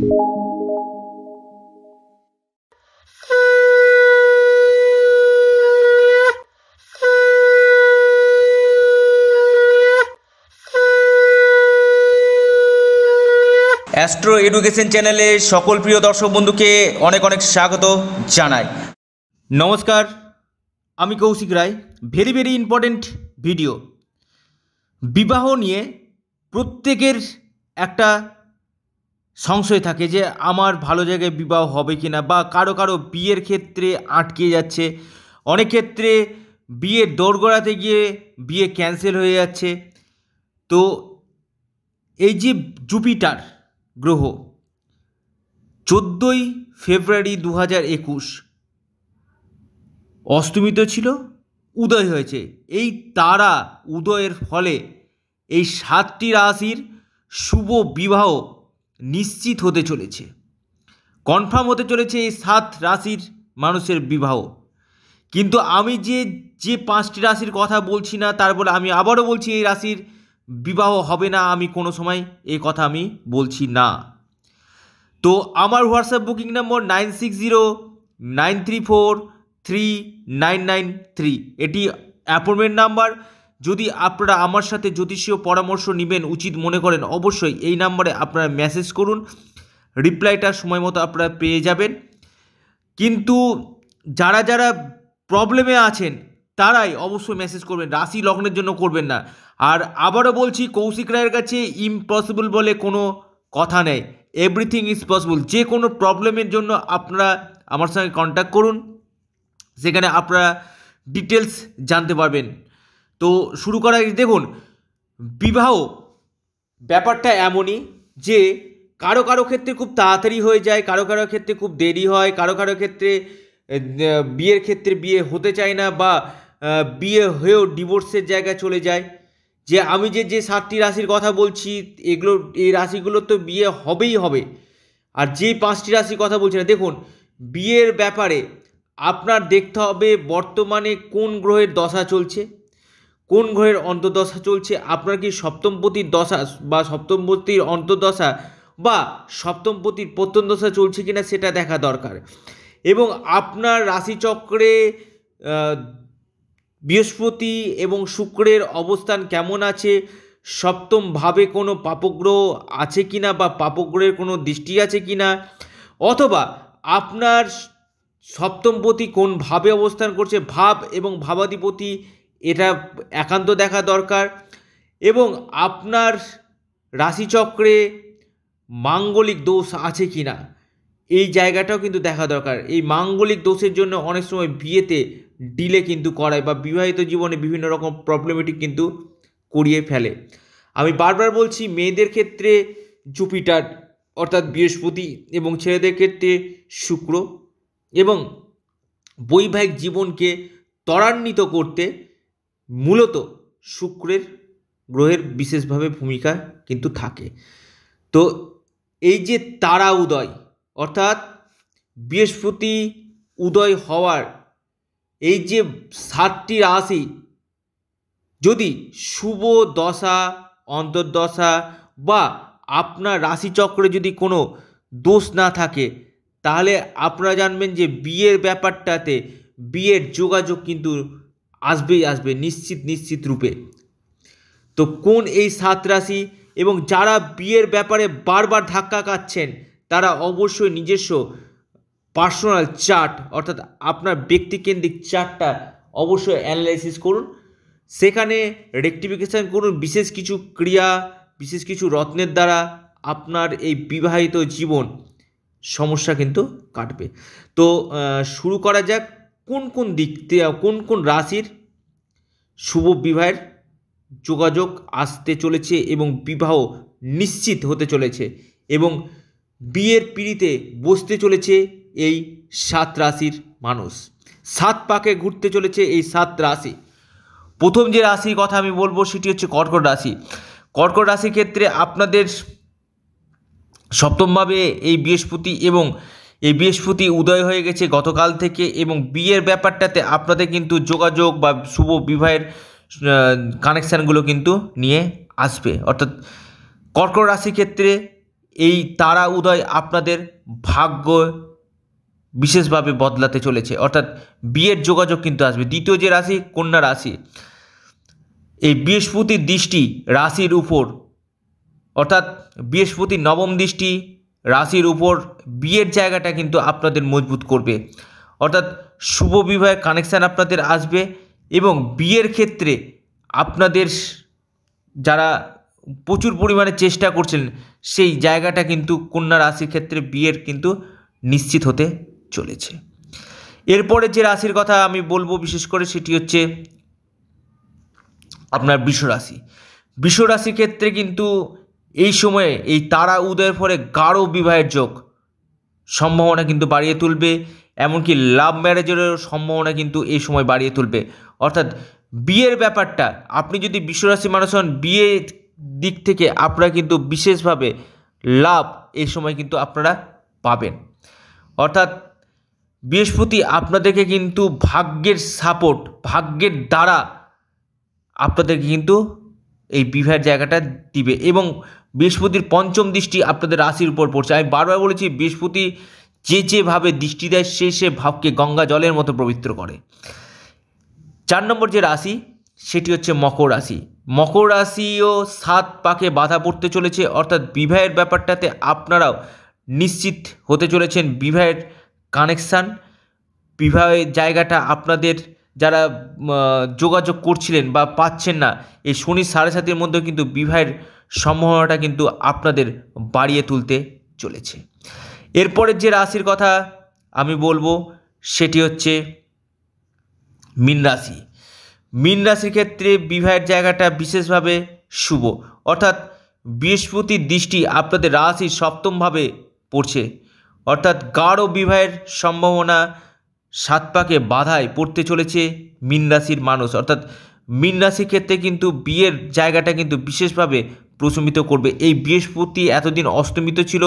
astro education চ্যানেলে সকল প্রিয় দর্শক বন্ধুকে অনেক অনেক স্বাগত জানাই নমস্কার আমি Koushik Roy very very important video বিবাহ নিয়ে প্রত্যেকের একটা সংশয় থাকে যে আমার ভালো জায়গায় বিবাহ হবে কি না বা কারো কারো বিয়ের ক্ষেত্রে আটকে যাচ্ছে অনেক ক্ষেত্রে বিয়ের দোরগোড়াতে গিয়ে বিয়ে ক্যান্সেল হয়ে যাচ্ছে তো এই যে জুপিটার গ্রহ চোদ্দোই ফেব্রুয়ারি দু হাজার একুশ অস্তমিত ছিল উদয় হয়েছে এই তারা উদয়ের ফলে এই সাতটি রাশির শুভ বিবাহ নিশ্চিত হতে চলেছে কনফার্ম হতে চলেছে এই সাত রাশির মানুষের বিবাহ কিন্তু আমি যে যে পাঁচটি রাশির কথা বলছি না তারপর আমি আবারও বলছি এই রাশির বিবাহ হবে না আমি কোনো সময় এই কথা আমি বলছি না তো আমার WhatsApp booking number nine six zero nine three four three nine nine three এটি অ্যাপয়েন্টমেন্ট নাম্বার যদি আপনারা আমার সাথে জ্যোতিষীয় পরামর্শ নেবেন উচিত মনে করেন অবশ্যই এই নাম্বারে আপনারা মেসেজ করুন রিপ্লাইটা সময় মতো আপনারা পেয়ে যাবেন কিন্তু যারা যারা প্রবলেমে আছেন তারাই অবশ্যই মেসেজ করবেন রাশি লগ্নের জন্য করবেন না আর আবারও বলছি কৌশিক রায়ের কাছে ইম্পসিবল বলে কোনো কথা নেই এভরিথিং ইজ পসিবল যে কোনো প্রবলেমের জন্য আপনারা আমার সঙ্গে কন্ট্যাক্ট করুন সেখানে আপনারা ডিটেলস জানতে পারবেন তো শুরু করা দেখুন বিবাহ ব্যাপারটা এমনই যে কারো কারো ক্ষেত্রে খুব তাড়াতাড়ি হয়ে যায় কারো কারো ক্ষেত্রে খুব দেরি হয় কারো কারো ক্ষেত্রে বিয়ের ক্ষেত্রে বিয়ে হতে চায় না বা বিয়ে হয়েও ডিভোর্সের জায়গায় চলে যায় যে আমি যে যে সাতটি রাশির কথা বলছি এগুলো এই রাশিগুলোর তো বিয়ে হবেই হবে আর যে পাঁচটি রাশির কথা বলছি না দেখুন বিয়ের ব্যাপারে আপনার দেখতে হবে বর্তমানে কোন গ্রহের দশা চলছে কোন গ্রহের অন্তর্দশা চলছে আপনার কি সপ্তমপতির দশা বা সপ্তমপতির অন্তর্দশা বা সপ্তমপতির প্রত্যন্তদশা চলছে কিনা সেটা দেখা দরকার এবং আপনার রাশিচক্রে বৃহস্পতি এবং শুক্রের অবস্থান কেমন আছে সপ্তমভাবে কোনো পাপগ্রহ আছে কি না বা পাপগ্রহের কোনো দৃষ্টি আছে কি না অথবা আপনার সপ্তমপতি কোনভাবে অবস্থান করছে ভাব এবং ভাবাধিপতি এটা একান্ত দেখা দরকার এবং আপনার রাশিচক্রে মাঙ্গলিক দোষ আছে কি না এই জায়গাটাও কিন্তু দেখা দরকার এই মাঙ্গলিক দোষের জন্য অনেক সময় বিয়েতে ডিলে কিন্তু করায় বা বিবাহিত জীবনে বিভিন্ন রকম প্রবলেমেটিক কিন্তু করিয়ে ফেলে আমি বারবার বলছি মেয়েদের ক্ষেত্রে জুপিটার অর্থাৎ বৃহস্পতি এবং ছেলেদের ক্ষেত্রে শুক্র এবং বৈবাহিক জীবনকে ত্বরান্বিত করতে মূলত শুক্রের গ্রহের বিশেষভাবে ভূমিকা কিন্তু থাকে তো এই যে তারা উদয় অর্থাৎ বৃহস্পতি উদয় হওয়ার এই যে সাতটি রাশি যদি শুভ দশা অন্তর্দশা বা আপনার রাশিচক্রে যদি কোনো দোষ না থাকে তাহলে আপনারা জানবেন যে বিয়ের ব্যাপারটাতে বিয়ের যোগাযোগ কিন্তু আসবেই আসবে নিশ্চিত নিশ্চিত রূপে তো কোন এই সাত রাশি এবং যারা বিয়ের ব্যাপারে বারবার ধাক্কা খাচ্ছেন তারা অবশ্যই নিজস্ব পার্সোনাল চার্ট অর্থাৎ আপনার ব্যক্তিকেন্দ্রিক চার্টটা অবশ্যই অ্যানালাইসিস করুন সেখানে রেকটিফিকেশান করুন বিশেষ কিছু ক্রিয়া বিশেষ কিছু রত্নের দ্বারা আপনার এই বিবাহিত জীবন সমস্যা কিন্তু কাটবে তো শুরু করা যাক কোন কোন দিক কোন কোন রাশির শুভ বিবাহের যোগাযোগ আসতে চলেছে এবং বিবাহ নিশ্চিত হতে চলেছে এবং বিয়ের পিড়িতে বসতে চলেছে এই সাত রাশির মানুষ সাত পাকে ঘুরতে চলেছে এই সাত রাশি প্রথম যে রাশির কথা আমি বলবো সেটি হচ্ছে কর্কট রাশি কর্কট রাশির ক্ষেত্রে আপনাদের সপ্তমভাবে এই বৃহস্পতি এবং এই বৃহস্পতি উদয় হয়ে গেছে গতকাল থেকে এবং বিয়ের ব্যাপারটাতে আপনাদের কিন্তু যোগাযোগ বা শুভ বিবাহের কানেকশানগুলো কিন্তু নিয়ে আসবে অর্থাৎ কর্কট রাশির ক্ষেত্রে এই তারা উদয় আপনাদের ভাগ্য বিশেষভাবে বদলাতে চলেছে অর্থাৎ বিয়ের যোগাযোগ কিন্তু আসবে দ্বিতীয় যে রাশি কন্যা রাশি এই বৃহস্পতির দৃষ্টি রাশির উপর অর্থাৎ বৃহস্পতির নবম দৃষ্টি রাশির উপর বিয়ের জায়গাটা কিন্তু আপনাদের মজবুত করবে অর্থাৎ শুভ বিবাহের কানেকশান আপনাদের আসবে এবং বিয়ের ক্ষেত্রে আপনাদের যারা প্রচুর পরিমাণে চেষ্টা করছেন সেই জায়গাটা কিন্তু কন্যা রাশির ক্ষেত্রে বিয়ের কিন্তু নিশ্চিত হতে চলেছে এরপরে যে রাশির কথা আমি বলবো বিশেষ করে সেটি হচ্ছে আপনার বৃষ রাশি বৃষ রাশির ক্ষেত্রে কিন্তু এই সময়ে এই তারা উদয়ের ফলে গাঢ় বিবাহের যোগ সম্ভাবনা কিন্তু বাড়িয়ে তুলবে এমনকি লাভ ম্যারেজেরও সম্ভাবনা কিন্তু এই সময় বাড়িয়ে তুলবে অর্থাৎ বিয়ের ব্যাপারটা আপনি যদি বিশ্বরাশি মানুষ হন বিয়ের দিক থেকে আপনারা কিন্তু বিশেষভাবে লাভ এই সময় কিন্তু আপনারা পাবেন অর্থাৎ বৃহস্পতি আপনাদেরকে কিন্তু ভাগ্যের সাপোর্ট ভাগ্যের দ্বারা আপনাদেরকে কিন্তু এই বিবাহের জায়গাটা দিবে এবং বৃহস্পতির পঞ্চম দৃষ্টি আপনাদের রাশির উপর পড়ছে আমি বারবার বলেছি বৃহস্পতি যে যেভাবে দৃষ্টি দেয় সে সে ভাবকে গঙ্গা জলের মতো পবিত্র করে চার নম্বর যে রাশি সেটি হচ্ছে মকর রাশি মকর রাশিও সাত পাকে বাধা পড়তে চলেছে অর্থাৎ বিবাহের ব্যাপারটাতে আপনারাও নিশ্চিত হতে চলেছেন বিবাহের কানেকশান বিবাহের জায়গাটা আপনাদের যারা যোগাযোগ করছিলেন বা পাচ্ছেন না এই শনি সাড়ে সাতের মধ্যেও কিন্তু বিবাহের সম্ভাবনাটা কিন্তু আপনাদের বাড়িয়ে তুলতে চলেছে এরপরের যে রাশির কথা আমি বলবো সেটি হচ্ছে মীন রাশি মীন রাশির ক্ষেত্রে বিবাহের জায়গাটা বিশেষভাবে শুভ অর্থাৎ বৃহস্পতির দৃষ্টি আপনাদের রাশির সপ্তমভাবে পড়ছে অর্থাৎ গাঢ় বিবাহের সম্ভাবনা সাত পাকে বাধায় পড়তে চলেছে মীন রাশির মানুষ অর্থাৎ মীন রাশির ক্ষেত্রে কিন্তু বিয়ের জায়গাটা কিন্তু বিশেষভাবে প্রশমিত করবে এই বৃহস্পতি এতদিন অস্তমিত ছিল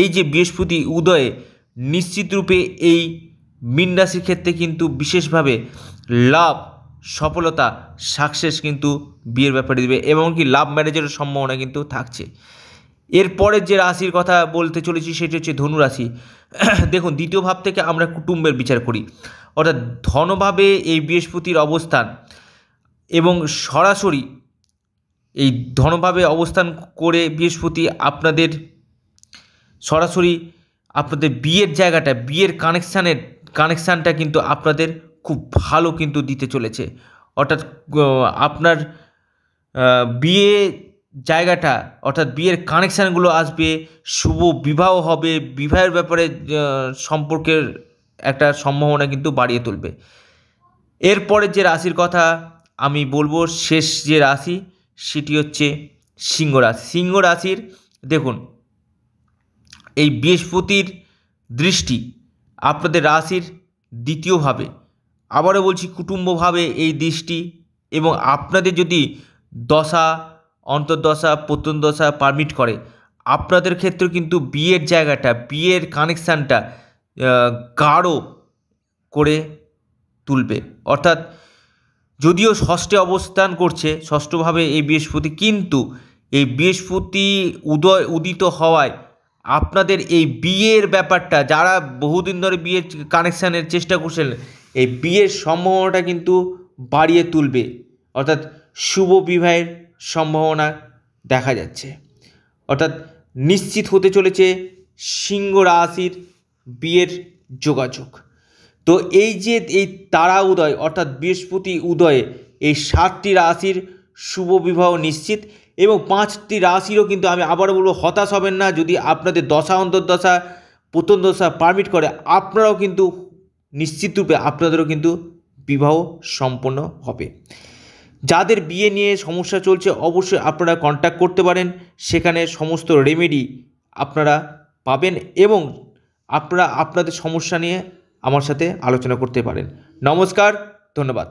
এই যে বৃহস্পতি উদয়ে নিশ্চিতরূপে এই মীন রাশির ক্ষেত্রে কিন্তু বিশেষভাবে লাভ সফলতা সাকসেস কিন্তু বিয়ের ব্যাপারে দেবে এমনকি লাভ ম্যারেজের সম্ভাবনা কিন্তু থাকছে এরপরের যে রাশির কথা বলতে চলেছি সেটি হচ্ছে ধনুরাশি দেখুন দ্বিতীয় ভাব থেকে আমরা কুটুম্বের বিচার করি অর্থাৎ ধনভাবে এই বৃহস্পতির অবস্থান এবং সরাসরি এই ধনভাবে অবস্থান করে বৃহস্পতি আপনাদের সরাসরি আপনাদের বিয়ের জায়গাটা বিয়ের কানেকশানের কানেকশানটা কিন্তু আপনাদের খুব ভালো কিন্তু দিতে চলেছে অর্থাৎ আপনার বিয়ে জায়গাটা অর্থাৎ বিয়ের কানেকশানগুলো আসবে শুভ বিবাহ হবে বিবাহের ব্যাপারে সম্পর্কের একটা সম্ভাবনা কিন্তু বাড়িয়ে তুলবে এরপরের যে রাশির কথা আমি বলবো শেষ যে রাশি সেটি হচ্ছে সিংহ রাশি সিংহ রাশির দেখুন এই বৃহস্পতির দৃষ্টি আপনাদের রাশির দ্বিতীয়ভাবে আবারও বলছি কুটুম্বভাবে এই দৃষ্টি এবং আপনাদের যদি দশা অন্তর্দশা দশা পারমিট করে আপনাদের ক্ষেত্রে কিন্তু বিয়ের জায়গাটা বিয়ের কানেকশানটা গাঢ় করে তুলবে অর্থাৎ যদিও ষষ্ঠে অবস্থান করছে ষষ্ঠভাবে এই বৃহস্পতি কিন্তু এই বৃহস্পতি উদয় উদিত হওয়ায় আপনাদের এই বিয়ের ব্যাপারটা যারা বহুদিন ধরে বিয়ের কানেকশানের চেষ্টা করছেন এই বিয়ের সম্ভাবনাটা কিন্তু বাড়িয়ে তুলবে অর্থাৎ শুভ বিবাহের সম্ভাবনা দেখা যাচ্ছে অর্থাৎ নিশ্চিত হতে চলেছে সিংহ রাশির বিয়ের যোগাযোগ তো এই যে এই তারা উদয় অর্থাৎ বৃহস্পতি উদয়ে এই সাতটি রাশির শুভ বিবাহ নিশ্চিত এবং পাঁচটি রাশিরও কিন্তু আমি আবার বলবো হতাশ হবেন না যদি আপনাদের দশা অন্তর্দশা প্রথম দশা পারমিট করে আপনারাও কিন্তু নিশ্চিতরূপে আপনাদেরও কিন্তু বিবাহ সম্পন্ন হবে যাদের বিয়ে নিয়ে সমস্যা চলছে অবশ্যই আপনারা কন্ট্যাক্ট করতে পারেন সেখানে সমস্ত রেমেডি আপনারা পাবেন এবং আপনারা আপনাদের সমস্যা নিয়ে আমার সাথে আলোচনা করতে পারেন নমস্কার ধন্যবাদ